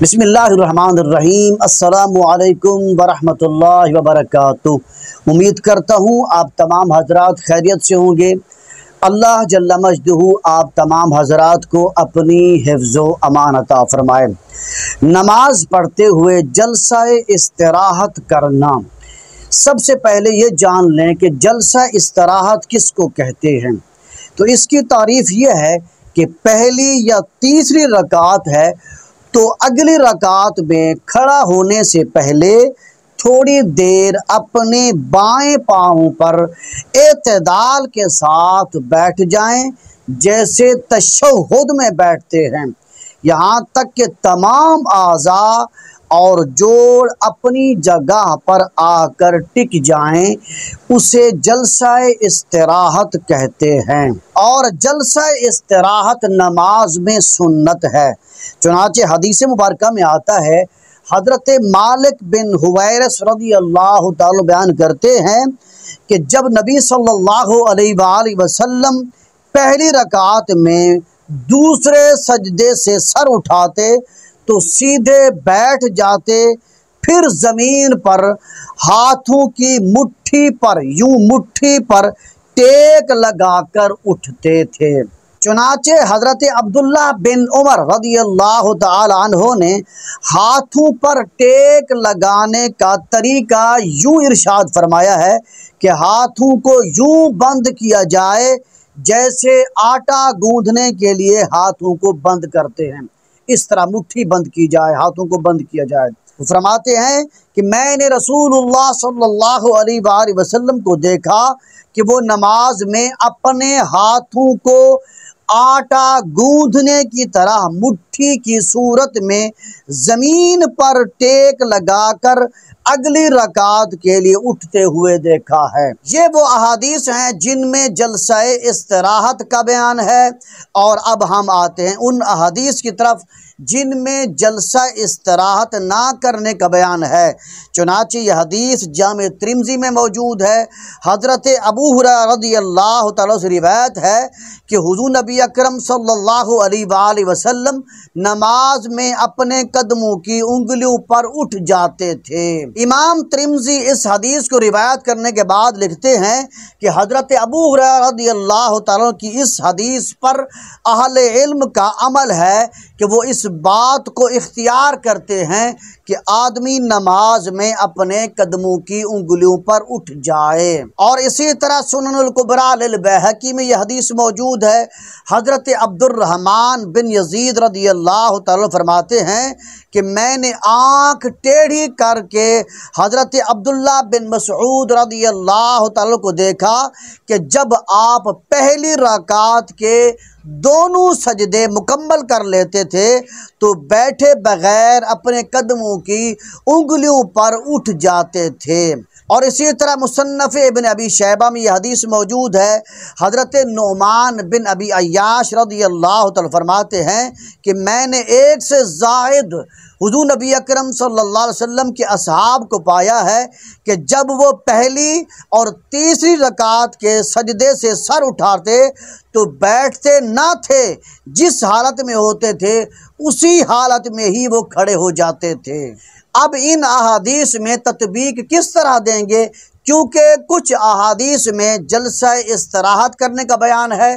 बसमीम् अल्लाम वरहमल वबरक उम्मीद करता हूँ आप तमाम हजरात खैरियत से होंगे अल्लाह जल्ला मजदहू आप तमाम हजरात को अपनी हिफ्ज़ अमान फ़रमाए नमाज पढ़ते हुए जलसा इसराहत करना सबसे पहले ये जान लें कि जलसा इसराहत किस को कहते हैं तो इसकी तारीफ़ यह है कि पहली या तीसरी रकात है तो अगली रकात में खड़ा होने से पहले थोड़ी देर अपने बाएं पाँव पर एतदाल के साथ बैठ जाएं जैसे तशहद में बैठते हैं यहाँ तक कि तमाम आज़ा और जोड़ अपनी जगह पर आकर टिक जाएं उसे जलसा इस्तराहत कहते हैं और जलसा इस्तराहत नमाज में सुन्नत है चुनाचे हदीस मुबारक में आता है हजरत मालिक बिन हुवैरस रदी अल्लाह बयान करते हैं कि जब नबी सल्लल्लाहु अलैहि वसल्लम पहली रकात में दूसरे सजदे से सर उठाते तो सीधे बैठ जाते फिर ज़मीन पर हाथों की मुट्ठी पर यूं मुट्ठी पर टेक लगाकर उठते थे चुनाचे हज़रत अब्दुल्ला बिन उमर रदी अल्लाह तहों ने हाथों पर टेक लगाने का तरीका यूं इरशाद फरमाया है कि हाथों को यूं बंद किया जाए जैसे आटा गूंधने के लिए हाथों को बंद करते हैं इस तरह मुट्ठी बंद की जाए हाथों को बंद किया जाए तो फरमाते हैं कि मैंने रसूल सल्लल्लाहु वसलम को देखा कि वो नमाज में अपने हाथों को आटा गूंधने की तरह मुठ मुट्ठी की सूरत में ज़मीन पर टेक लगाकर अगली रकात के लिए उठते हुए देखा है ये वो अहादीस हैं जिनमें जलसाए इस्तराहत का बयान है और अब हम आते हैं उन अहादीस की तरफ जिनमें जलसा इस्तराहत ना करने का बयान है चुनाची यह हदीस जाम त्रिमजी में मौजूद है हज़रत अबू रदी अल्लाह से रिवायत है कि हजू नबी अकरम सल्लल्लाहु अलैहि वसल्लम नमाज में अपने कदमों की उंगलियों पर उठ जाते थे इमाम त्रिमजी इस हदीस को रिवायत करने के बाद लिखते हैं कि हज़रत अबू रदी अल्लाह की इस हदीस पर अहल इल्म का अमल है कि वो इस बात को इख्तियार करते हैं कि आदमी नमाज में अपने कदमों की उंगलियों पर उठ जाए और इसी तरह बहकी में यह हदीस मौजूद है हज़रत अब्दुलरहमान बिन यजीद रदी अल्लाह फरमाते हैं कि मैंने आँख टेढ़ी करके हज़रत अब्दुल्ला बिन मसूद रदी अल्लाह को देखा कि जब आप पहली रकात के दोनों सजदे मुकम्मल कर लेते थे तो बैठे बगैर अपने कदमों की उंगलियों पर उठ जाते थे और इसी तरह मुसन्फ़ बिन अबी शैबा में यह हदीस मौजूद है हज़रत नुमान बिन अबी अयाश रदी अल्लाह तरमाते हैं कि मैंने एक से जायद हजू नबी अकरम सल्लल्लाहु अलैहि वसल्लम के असहाब को पाया है कि जब वो पहली और तीसरी रकात के सजदे से सर उठाते तो बैठते ना थे जिस हालत में होते थे उसी हालत में ही वो खड़े हो जाते थे अब इन अहादीस में तत्बीक किस तरह देंगे क्योंकि कुछ अहादीस में जलसा इसराहत करने का बयान है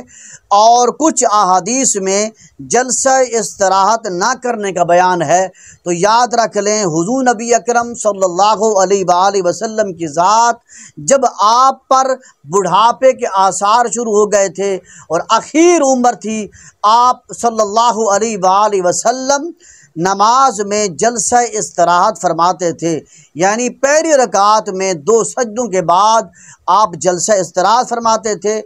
और कुछ अहादीस में जलसा इसराहत ना करने का बयान है तो याद रख लें हजू नबी अक्रम सल्लल्लाहु की ज़ात जब आप पर बुढ़ापे के आसार शुरू हो गए थे और आखिर उम्र थी आप सल्लल्लाहु अलैहि वसल्लम नमाज में जलसा इसराहत फरमाते थे यानी पहली रकात में दो सजदों के बाद आप जलसा इसराहत फरमाते थे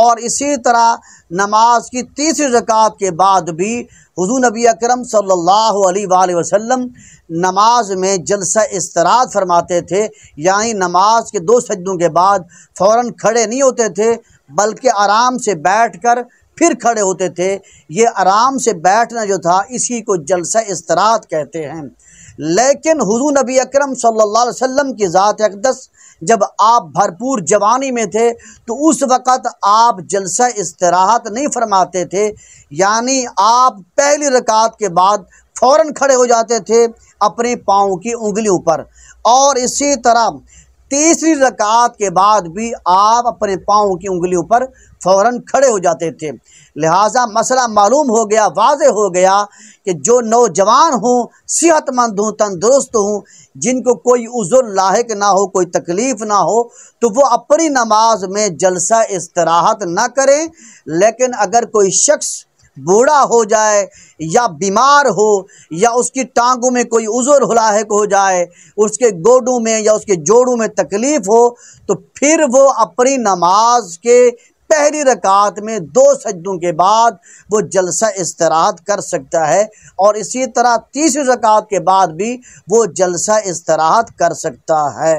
और इसी तरह नमाज की तीसरी रकात के बाद भी हजू नबी अकरम सल्लल्लाहु अलैहि वसल्लम नमाज में जलसा इसराहत फरमाते थे यानी नमाज के दो सजदों के बाद फ़ौर खड़े नहीं होते थे बल्कि आराम से बैठ कर फिर खड़े होते थे ये आराम से बैठना जो था इसी को जलसा इसतरात कहते हैं लेकिन हुजूर नबी अकरम सल्लल्लाहु अलैहि वसल्लम की ज़ात अकदस जब आप भरपूर जवानी में थे तो उस वक़्त आप जलसा इस्तराहत नहीं फरमाते थे यानी आप पहली रकात के बाद फ़ौर खड़े हो जाते थे अपने पाँव की उंगलियों पर और इसी तरह तीसरी रकात के बाद भी आप अपने पाँव की उंगलियों पर फौरन खड़े हो जाते थे लिहाजा मसला मालूम हो गया वाज हो गया कि जो नौजवान हों सेहतमंद हों तंदुरुस्त हों जिनको कोई उज़ुर लाक ना हो कोई तकलीफ़ ना हो तो वो अपनी नमाज में जलसा इस्तराहत ना करें लेकिन अगर कोई शख्स बूढ़ा हो जाए या बीमार हो या उसकी टांगों में कोई उज़र हलाहक हो जाए उसके गोडों में या उसके जोड़ों में तकलीफ़ हो तो फिर वो अपनी नमाज के पहली रकात में दो सजदों के बाद वो जलसा इस्तराहत कर सकता है और इसी तरह तीसरी रकात के बाद भी वो जलसा इस्तराहत कर सकता है